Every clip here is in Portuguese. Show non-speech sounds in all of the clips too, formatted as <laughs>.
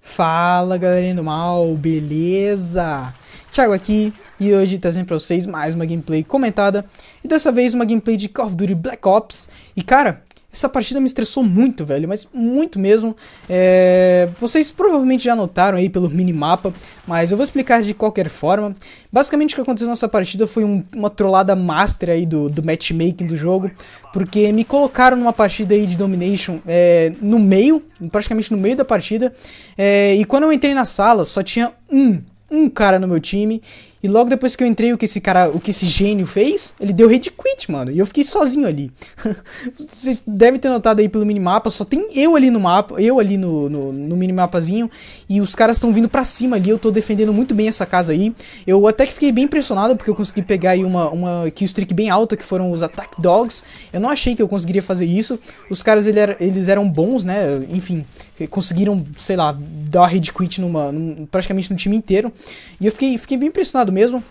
Fala galerinha do mal, beleza? Thiago aqui e hoje trazendo pra vocês mais uma gameplay comentada e dessa vez uma gameplay de Call of Duty Black Ops. E cara, essa partida me estressou muito, velho, mas muito mesmo. É... Vocês provavelmente já notaram aí pelo minimapa, mas eu vou explicar de qualquer forma. Basicamente o que aconteceu nessa partida foi um, uma trollada master aí do, do matchmaking do jogo, porque me colocaram numa partida aí de Domination é, no meio, praticamente no meio da partida, é, e quando eu entrei na sala só tinha um um cara no meu time e logo depois que eu entrei, o que esse cara, o que esse gênio fez, ele deu rede quit, mano. E eu fiquei sozinho ali. <laughs> Vocês devem ter notado aí pelo minimapa, só tem eu ali no mapa, eu ali no, no, no minimapazinho. E os caras estão vindo pra cima ali, eu tô defendendo muito bem essa casa aí. Eu até que fiquei bem impressionado, porque eu consegui pegar aí uma, uma killstreak bem alta, que foram os Attack Dogs. Eu não achei que eu conseguiria fazer isso. Os caras, ele era, eles eram bons, né? Enfim, conseguiram, sei lá, dar rede quit numa, num, praticamente no time inteiro. E eu fiquei, fiquei bem impressionado mesmo.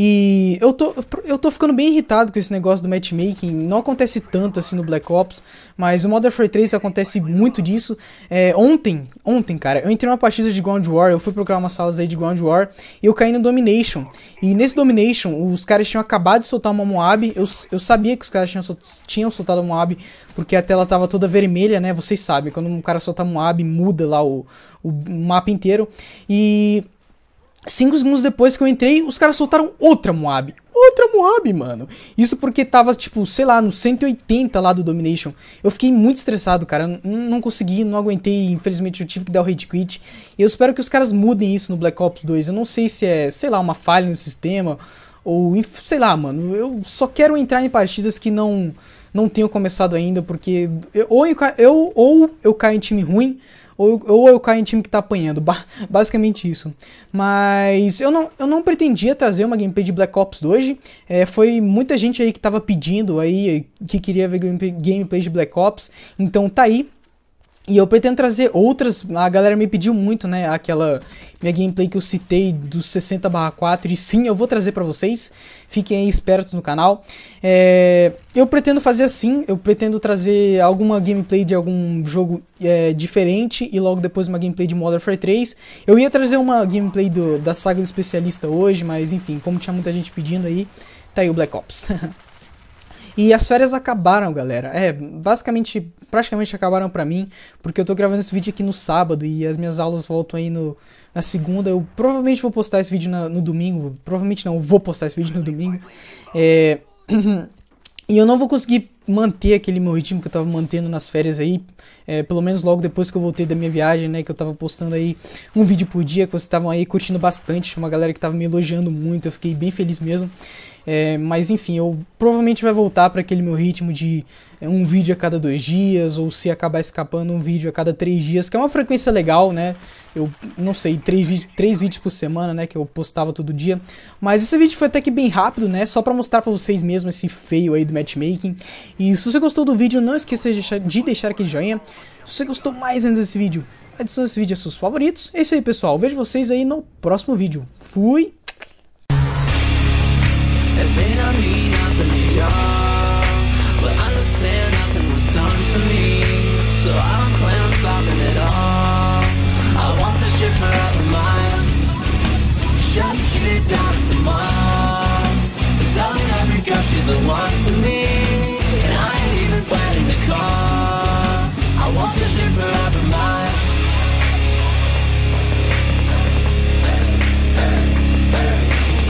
E eu tô, eu tô ficando bem irritado com esse negócio do matchmaking. Não acontece tanto assim no Black Ops, mas o Modern Warfare 3 acontece muito disso. É, ontem, ontem, cara, eu entrei numa partida de Ground War, eu fui procurar umas salas aí de Ground War, e eu caí no Domination. E nesse Domination, os caras tinham acabado de soltar uma Moab, eu, eu sabia que os caras tinham, tinham soltado a Moab, porque a tela tava toda vermelha, né? Vocês sabem, quando um cara solta a Moab, muda lá o, o mapa inteiro. E... Cinco segundos depois que eu entrei, os caras soltaram outra Moab. Outra Moab, mano. Isso porque tava, tipo, sei lá, no 180 lá do Domination. Eu fiquei muito estressado, cara. Não consegui, não aguentei. Infelizmente, eu tive que dar o red quit. Eu espero que os caras mudem isso no Black Ops 2. Eu não sei se é, sei lá, uma falha no sistema. Ou, sei lá, mano. Eu só quero entrar em partidas que não não tenho começado ainda, porque eu, ou, eu, ou eu caio em time ruim, ou, ou eu caio em time que tá apanhando. Ba <laughs> basicamente isso. Mas eu não, eu não pretendia trazer uma gameplay de Black Ops hoje. É, foi muita gente aí que tava pedindo aí, que queria ver gameplay de Black Ops. Então tá aí. E eu pretendo trazer outras. A galera me pediu muito, né? Aquela minha gameplay que eu citei dos 60/4. E sim, eu vou trazer para vocês. Fiquem aí espertos no canal. É, eu pretendo fazer assim. Eu pretendo trazer alguma gameplay de algum jogo é, diferente. E logo depois uma gameplay de Modern Warfare 3. Eu ia trazer uma gameplay do, da saga do especialista hoje. Mas enfim, como tinha muita gente pedindo aí, tá aí o Black Ops. <laughs> E as férias acabaram, galera. É, basicamente, praticamente acabaram pra mim, porque eu tô gravando esse vídeo aqui no sábado e as minhas aulas voltam aí no, na segunda. Eu provavelmente vou postar esse vídeo na, no domingo. Provavelmente não, vou postar esse vídeo no domingo. É. <clears throat> E eu não vou conseguir manter aquele meu ritmo que eu tava mantendo nas férias aí, é, pelo menos logo depois que eu voltei da minha viagem, né, que eu tava postando aí um vídeo por dia, que vocês estavam aí curtindo bastante, uma galera que tava me elogiando muito, eu fiquei bem feliz mesmo. É, mas enfim, eu provavelmente vai voltar para aquele meu ritmo de é, um vídeo a cada dois dias, ou se acabar escapando, um vídeo a cada três dias, que é uma frequência legal, né? Eu não sei, três, três vídeos por semana, né? Que eu postava todo dia. Mas esse vídeo foi até que bem rápido, né? Só para mostrar para vocês mesmo esse feio aí do matchmaking. E se você gostou do vídeo, não esqueça de deixar, aquele joinha. Se você gostou mais ainda desse vídeo, adicione esse vídeo a seus favoritos. É isso aí, pessoal. vejo vocês aí no próximo vídeo. Fui! Shut it down,